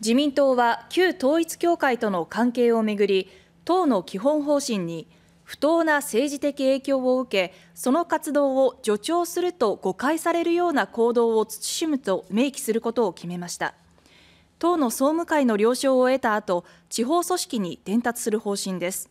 自民党は旧統一教会との関係をめぐり党の基本方針に不当な政治的影響を受けその活動を助長すると誤解されるような行動を慎むと明記することを決めました党の総務会の了承を得た後地方組織に伝達する方針です